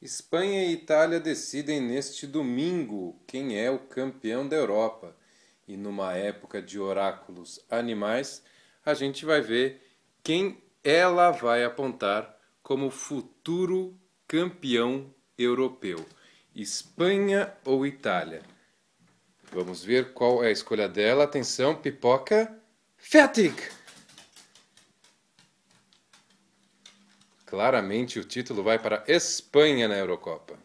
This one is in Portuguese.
Espanha e Itália decidem neste domingo quem é o campeão da Europa. E numa época de oráculos animais, a gente vai ver quem ela vai apontar como futuro campeão europeu: Espanha ou Itália? Vamos ver qual é a escolha dela. Atenção, pipoca. Fertig! Claramente o título vai para a Espanha na Eurocopa.